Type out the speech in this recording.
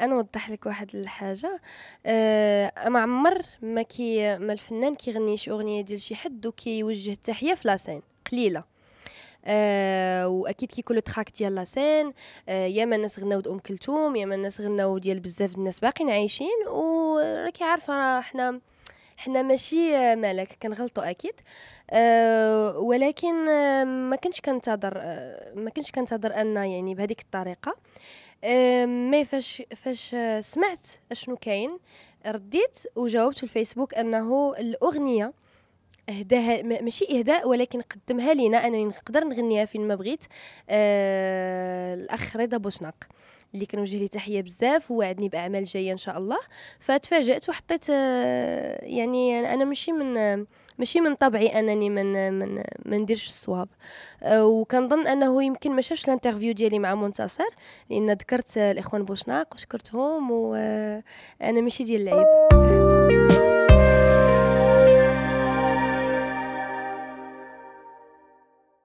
انا نوضح لك واحد الحاجه أه ما عمر ما كي ما الفنان كيغني شي اغنيه ديال شي حد وكيوجه التحيه في لاسين قليله أه واكيد كيكون لو تراك ديال لاسين أه ما الناس غناو ام كلثوم يا ما الناس غناو ديال بزاف الناس باقيين عايشين وراكي عارفه راه حنا حنا ماشي آه، ملك كنغلطوا اكيد أه ولكن آه، ما كنتش كنتظر آه، ما كنتش كنتظر ان يعني بهذيك الطريقه أه مي فاش فاش سمعت اشنو كاين رديت وجاوبت في الفيسبوك انه الاغنيه اهداها ماشي اهداء ولكن قدمها لينا انني نقدر نغنيها فين ما بغيت آه الاخ رضا بوشناق اللي وجه لي تحيه بزاف ووعدني باعمال جايه ان شاء الله فتفاجات وحطيت آه، يعني انا ماشي من ماشي من طبعي انني من من ما نديرش الصواب آه، وكنظن انه يمكن ما شافش الانترفيو ديالي مع منتصر لان ذكرت الاخوان بوشناق وشكرتهم وانا آه، ماشي ديال العيب